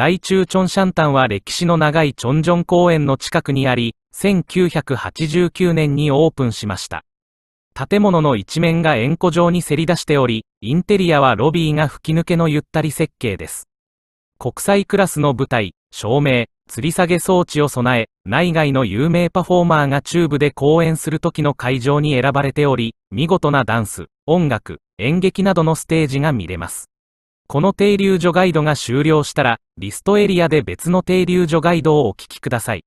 大中チョンシャンタンは歴史の長いチョンジョン公園の近くにあり、1989年にオープンしました。建物の一面が円弧状にせり出しており、インテリアはロビーが吹き抜けのゆったり設計です。国際クラスの舞台、照明、吊り下げ装置を備え、内外の有名パフォーマーがチューブで公演する時の会場に選ばれており、見事なダンス、音楽、演劇などのステージが見れます。この停留所ガイドが終了したら、リストエリアで別の停留所ガイドをお聞きください。